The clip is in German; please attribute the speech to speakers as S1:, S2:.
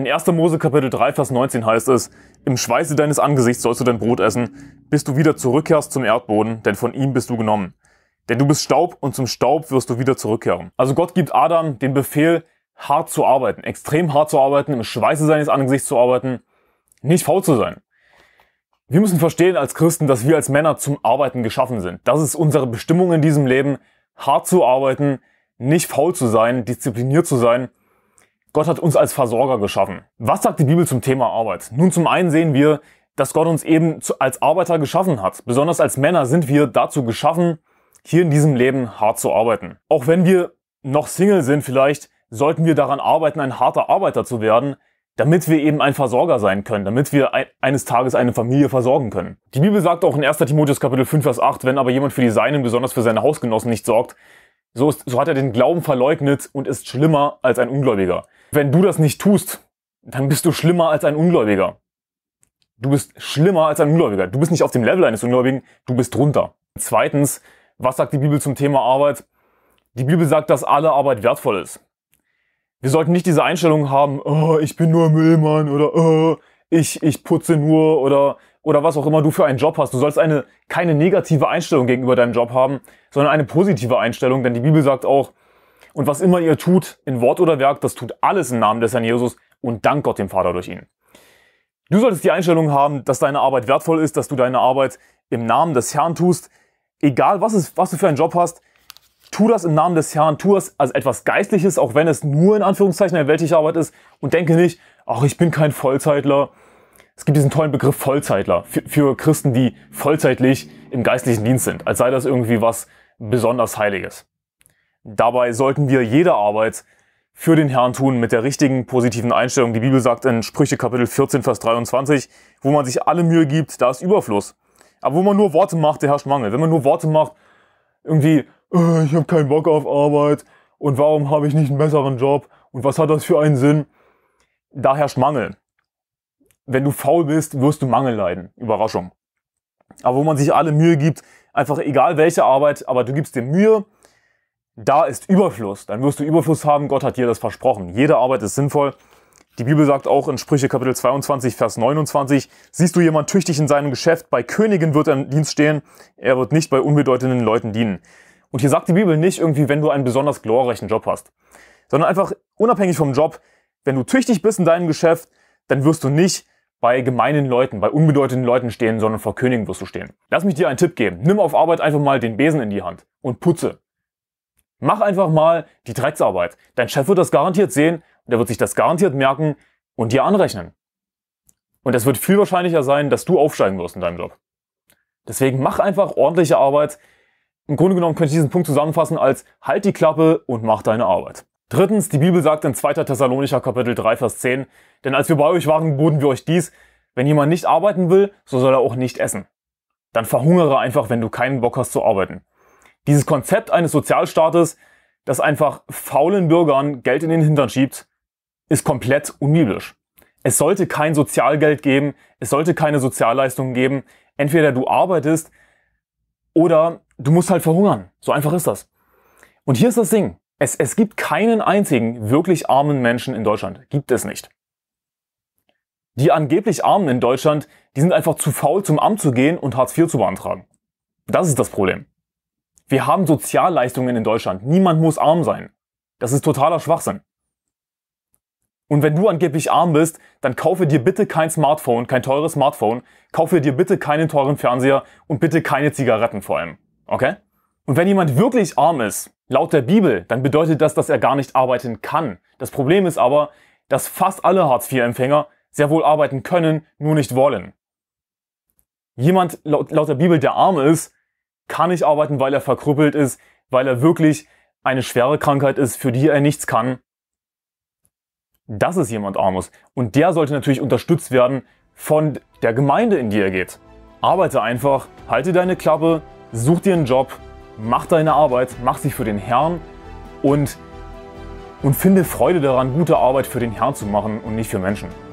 S1: In 1. Mose Kapitel 3, Vers 19 heißt es, Im Schweiße deines Angesichts sollst du dein Brot essen, bis du wieder zurückkehrst zum Erdboden, denn von ihm bist du genommen. Denn du bist Staub und zum Staub wirst du wieder zurückkehren. Also Gott gibt Adam den Befehl, hart zu arbeiten, extrem hart zu arbeiten, im Schweiße seines Angesichts zu arbeiten, nicht faul zu sein. Wir müssen verstehen als Christen, dass wir als Männer zum Arbeiten geschaffen sind. Das ist unsere Bestimmung in diesem Leben, hart zu arbeiten, nicht faul zu sein, diszipliniert zu sein Gott hat uns als Versorger geschaffen. Was sagt die Bibel zum Thema Arbeit? Nun zum einen sehen wir, dass Gott uns eben als Arbeiter geschaffen hat. Besonders als Männer sind wir dazu geschaffen, hier in diesem Leben hart zu arbeiten. Auch wenn wir noch Single sind vielleicht, sollten wir daran arbeiten, ein harter Arbeiter zu werden, damit wir eben ein Versorger sein können, damit wir eines Tages eine Familie versorgen können. Die Bibel sagt auch in 1. Timotheus Kapitel 5, Vers 8, wenn aber jemand für die Seinen, besonders für seine Hausgenossen nicht sorgt, so, ist, so hat er den Glauben verleugnet und ist schlimmer als ein Ungläubiger. Wenn du das nicht tust, dann bist du schlimmer als ein Ungläubiger. Du bist schlimmer als ein Ungläubiger. Du bist nicht auf dem Level eines Ungläubigen, du bist drunter. Zweitens, was sagt die Bibel zum Thema Arbeit? Die Bibel sagt, dass alle Arbeit wertvoll ist. Wir sollten nicht diese Einstellung haben, oh, ich bin nur Müllmann oder oh, ich, ich putze nur oder oder was auch immer du für einen Job hast. Du sollst eine, keine negative Einstellung gegenüber deinem Job haben, sondern eine positive Einstellung, denn die Bibel sagt auch, und was immer ihr tut, in Wort oder Werk, das tut alles im Namen des Herrn Jesus und dank Gott dem Vater durch ihn. Du solltest die Einstellung haben, dass deine Arbeit wertvoll ist, dass du deine Arbeit im Namen des Herrn tust. Egal, was, ist, was du für einen Job hast, tu das im Namen des Herrn, tu das als etwas Geistliches, auch wenn es nur in Anführungszeichen eine weltliche Arbeit ist und denke nicht, ach, ich bin kein Vollzeitler, es gibt diesen tollen Begriff Vollzeitler für, für Christen, die vollzeitlich im geistlichen Dienst sind, als sei das irgendwie was besonders Heiliges. Dabei sollten wir jede Arbeit für den Herrn tun mit der richtigen positiven Einstellung. Die Bibel sagt in Sprüche Kapitel 14, Vers 23, wo man sich alle Mühe gibt, da ist Überfluss. Aber wo man nur Worte macht, der herrscht Mangel. Wenn man nur Worte macht, irgendwie, äh, ich habe keinen Bock auf Arbeit und warum habe ich nicht einen besseren Job und was hat das für einen Sinn, da herrscht Mangel wenn du faul bist, wirst du Mangel leiden. Überraschung. Aber wo man sich alle Mühe gibt, einfach egal welche Arbeit, aber du gibst dir Mühe, da ist Überfluss. Dann wirst du Überfluss haben. Gott hat dir das versprochen. Jede Arbeit ist sinnvoll. Die Bibel sagt auch in Sprüche Kapitel 22, Vers 29, siehst du jemand tüchtig in seinem Geschäft, bei Königen wird er im Dienst stehen, er wird nicht bei unbedeutenden Leuten dienen. Und hier sagt die Bibel nicht irgendwie, wenn du einen besonders glorreichen Job hast, sondern einfach unabhängig vom Job, wenn du tüchtig bist in deinem Geschäft, dann wirst du nicht bei gemeinen Leuten, bei unbedeutenden Leuten stehen, sondern vor Königen wirst du stehen. Lass mich dir einen Tipp geben. Nimm auf Arbeit einfach mal den Besen in die Hand und putze. Mach einfach mal die Drecksarbeit. Dein Chef wird das garantiert sehen und er wird sich das garantiert merken und dir anrechnen. Und es wird viel wahrscheinlicher sein, dass du aufsteigen wirst in deinem Job. Deswegen mach einfach ordentliche Arbeit. Im Grunde genommen könnte ich diesen Punkt zusammenfassen als halt die Klappe und mach deine Arbeit. Drittens, die Bibel sagt in 2. Thessalonicher Kapitel 3, Vers 10, denn als wir bei euch waren, boten wir euch dies, wenn jemand nicht arbeiten will, so soll er auch nicht essen. Dann verhungere einfach, wenn du keinen Bock hast zu arbeiten. Dieses Konzept eines Sozialstaates, das einfach faulen Bürgern Geld in den Hintern schiebt, ist komplett unbiblisch. Es sollte kein Sozialgeld geben, es sollte keine Sozialleistungen geben. Entweder du arbeitest oder du musst halt verhungern. So einfach ist das. Und hier ist das Ding. Es, es gibt keinen einzigen wirklich armen Menschen in Deutschland. Gibt es nicht. Die angeblich Armen in Deutschland, die sind einfach zu faul, zum Amt zu gehen und Hartz IV zu beantragen. Das ist das Problem. Wir haben Sozialleistungen in Deutschland. Niemand muss arm sein. Das ist totaler Schwachsinn. Und wenn du angeblich arm bist, dann kaufe dir bitte kein Smartphone, kein teures Smartphone, kaufe dir bitte keinen teuren Fernseher und bitte keine Zigaretten vor allem. Okay? Und wenn jemand wirklich arm ist, laut der Bibel, dann bedeutet das, dass er gar nicht arbeiten kann. Das Problem ist aber, dass fast alle Hartz-IV-Empfänger sehr wohl arbeiten können, nur nicht wollen. Jemand laut, laut der Bibel, der arm ist, kann nicht arbeiten, weil er verkrüppelt ist, weil er wirklich eine schwere Krankheit ist, für die er nichts kann. Das ist jemand Armes. Und der sollte natürlich unterstützt werden von der Gemeinde, in die er geht. Arbeite einfach, halte deine Klappe, such dir einen Job mach deine Arbeit, mach sie für den Herrn und, und finde Freude daran, gute Arbeit für den Herrn zu machen und nicht für Menschen.